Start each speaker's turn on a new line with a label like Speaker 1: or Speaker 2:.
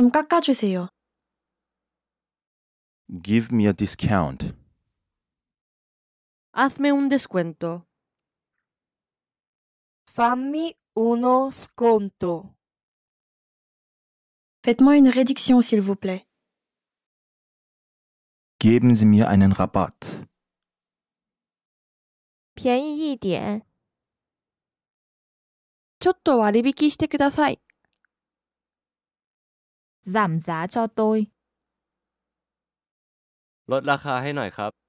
Speaker 1: 좀깎아주세요
Speaker 2: Give me a discount.
Speaker 3: Hazme un descuento. Fammi uno sconto. Faites-moi une réduction, s'il
Speaker 4: vous plaît.
Speaker 5: Geben Sie mir einen Rabatt.
Speaker 6: 便宜一点。ちょっと割引してください。giảm giá cho tôi
Speaker 2: ลดราคาให้หน่อยครับ